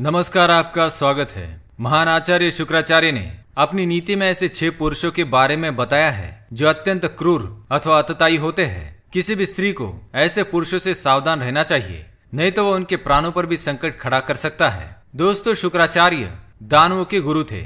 नमस्कार आपका स्वागत है महान आचार्य शुक्राचार्य ने अपनी नीति में ऐसे छह पुरुषों के बारे में बताया है जो अत्यंत क्रूर अथवा अतताई होते हैं किसी भी स्त्री को ऐसे पुरुषों से सावधान रहना चाहिए नहीं तो वह उनके प्राणों पर भी संकट खड़ा कर सकता है दोस्तों शुक्राचार्य दानवों के गुरु थे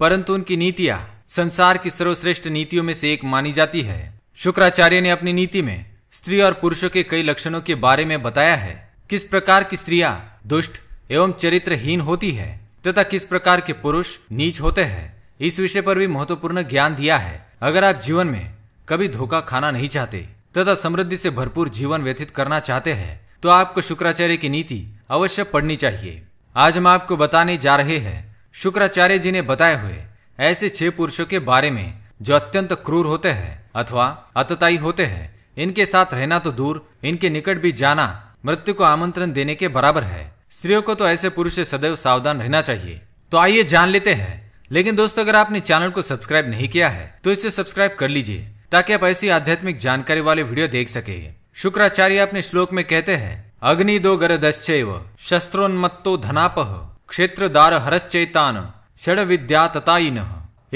परंतु उनकी नीतियाँ संसार की सर्वश्रेष्ठ नीतियों में से एक मानी जाती है शुक्राचार्य ने अपनी नीति में स्त्री और पुरुषों के कई लक्षणों के बारे में बताया है किस प्रकार की स्त्रियाँ दुष्ट एवं चरित्रहीन होती है तथा किस प्रकार के पुरुष नीच होते हैं इस विषय पर भी महत्वपूर्ण ज्ञान दिया है अगर आप जीवन में कभी धोखा खाना नहीं चाहते तथा समृद्धि से भरपूर जीवन व्यतीत करना चाहते हैं तो आपको शुक्राचार्य की नीति अवश्य पढ़नी चाहिए आज हम आपको बताने जा रहे हैं शुक्राचार्य जी ने बताए हुए ऐसे छह पुरुषों के बारे में जो अत्यंत क्रूर होते हैं अथवा अतताई होते हैं इनके साथ रहना तो दूर इनके निकट भी जाना मृत्यु को आमंत्रण देने के बराबर है स्त्रियों को तो ऐसे पुरुष से सदैव सावधान रहना चाहिए तो आइए जान लेते हैं लेकिन दोस्तों अगर आपने चैनल को सब्सक्राइब नहीं किया है तो इसे सब्सक्राइब कर लीजिए ताकि आप ऐसी आध्यात्मिक जानकारी वाले वीडियो देख सके शुक्राचार्य अपने श्लोक में कहते हैं अग्नि दो गर दश्चैव शस्त्रोन्मत्तो धनापह क्षेत्र दार हरश्चैतान षड विद्या तताइन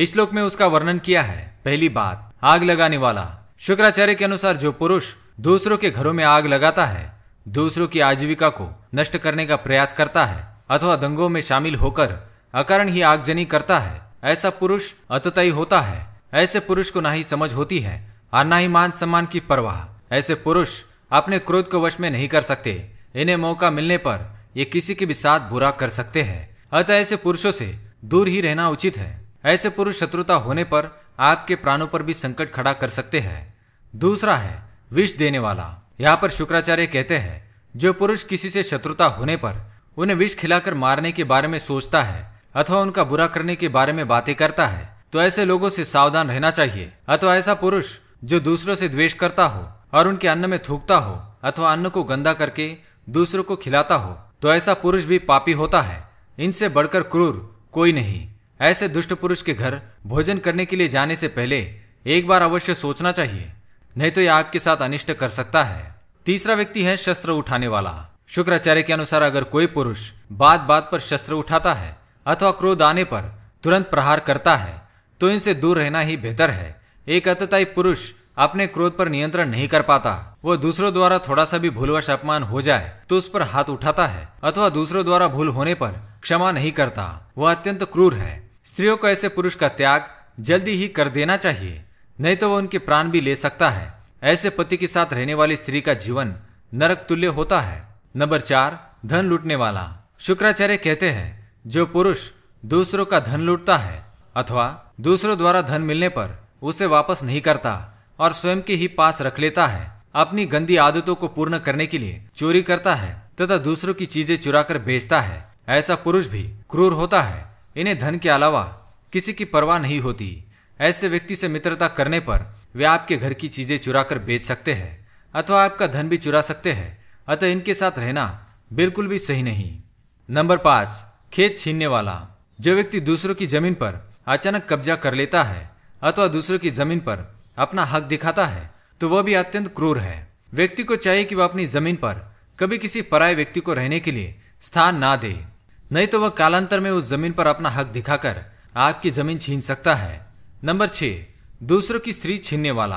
इस श्लोक में उसका वर्णन किया है पहली बात आग लगाने वाला शुक्राचार्य के अनुसार जो पुरुष दूसरों के घरों में आग लगाता है दूसरों की आजीविका को नष्ट करने का प्रयास करता है अथवा दंगों में शामिल होकर अकारण ही आगजनी करता है ऐसा पुरुष अततयी होता है ऐसे पुरुष को ना ही समझ होती है और ना ही मान सम्मान की परवाह ऐसे पुरुष अपने क्रोध को वश में नहीं कर सकते इन्हें मौका मिलने पर ये किसी के भी साथ बुरा कर सकते हैं अतः ऐसे पुरुषों से दूर ही रहना उचित है ऐसे पुरुष शत्रुता होने पर आपके प्राणों पर भी संकट खड़ा कर सकते हैं दूसरा है विष देने वाला यहाँ पर शुक्राचार्य कहते हैं जो पुरुष किसी से शत्रुता होने पर उन्हें विष खिलाकर मारने के बारे में सोचता है अथवा उनका बुरा करने के बारे में बातें करता है तो ऐसे लोगों से सावधान रहना चाहिए अथवा ऐसा पुरुष जो दूसरों से द्वेष करता हो और उनके अन्न में थूकता हो अथवा अन्न को गंदा करके दूसरों को खिलाता हो तो ऐसा पुरुष भी पापी होता है इनसे बढ़कर क्रूर कोई नहीं ऐसे दुष्ट पुरुष के घर भोजन करने के लिए जाने से पहले एक बार अवश्य सोचना चाहिए नहीं तो यह आपके साथ अनिष्ट कर सकता है तीसरा व्यक्ति है शस्त्र उठाने वाला शुक्राचार्य के अनुसार अगर कोई पुरुष बात बात पर शस्त्र उठाता है अथवा क्रोध आने पर तुरंत प्रहार करता है तो इनसे दूर रहना ही बेहतर है एक अतताई पुरुष अपने क्रोध पर नियंत्रण नहीं कर पाता वह दूसरों द्वारा थोड़ा सा भी भूलवश अपमान हो जाए तो उस पर हाथ उठाता है अथवा दूसरों द्वारा भूल होने पर क्षमा नहीं करता वह अत्यंत क्रूर है स्त्रियों को ऐसे पुरुष का त्याग जल्दी ही कर देना चाहिए नहीं तो वह उनके प्राण भी ले सकता है ऐसे पति के साथ रहने वाली स्त्री का जीवन नरक तुल्य होता है नंबर चार धन लूटने वाला शुक्राचार्य कहते हैं जो पुरुष दूसरों का धन लूटता है अथवा दूसरों द्वारा धन मिलने पर उसे वापस नहीं करता और स्वयं के ही पास रख लेता है अपनी गंदी आदतों को पूर्ण करने के लिए चोरी करता है तथा दूसरों की चीजें चुरा कर बेचता है ऐसा पुरुष भी क्रूर होता है इन्हें धन के अलावा किसी की परवाह नहीं होती ऐसे व्यक्ति से मित्रता करने पर वे आपके घर की चीजें चुरा कर बेच सकते हैं अथवा आपका धन भी चुरा सकते हैं अतः इनके साथ रहना बिल्कुल भी सही नहीं नंबर पाँच खेत छीनने वाला जो व्यक्ति दूसरों की जमीन पर अचानक कब्जा कर लेता है अथवा दूसरों की जमीन पर अपना हक दिखाता है तो वह भी अत्यंत क्रूर है व्यक्ति को चाहिए कि वह अपनी जमीन पर कभी किसी पराय व्यक्ति को रहने के लिए स्थान ना दे नहीं तो वह कालांतर में उस जमीन पर अपना हक दिखाकर आपकी जमीन छीन सकता है नंबर छः दूसरों की स्त्री छीनने वाला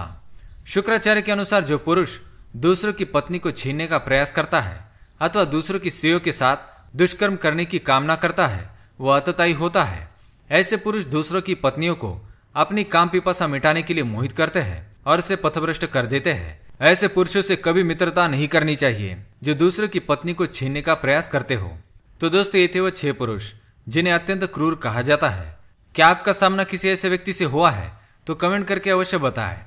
शुक्राचार्य के अनुसार जो पुरुष दूसरों की पत्नी को छीनने का प्रयास करता है अथवा दूसरों की स्त्रियों के साथ दुष्कर्म करने की कामना करता है वह अतताई होता है ऐसे पुरुष दूसरों की पत्नियों को अपनी काम पिपासा मिटाने के लिए मोहित करते हैं और उसे पथभ्रष्ट कर देते हैं ऐसे पुरुषों से कभी मित्रता नहीं करनी चाहिए जो दूसरों की पत्नी को छीनने का प्रयास करते हो तो दोस्तों ये थे वो छह पुरुष जिन्हें अत्यंत क्रूर कहा जाता है क्या आपका सामना किसी ऐसे व्यक्ति से हुआ है तो कमेंट करके अवश्य बताएं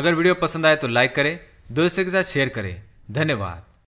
अगर वीडियो पसंद आए तो लाइक करें दोस्तों के साथ शेयर करें धन्यवाद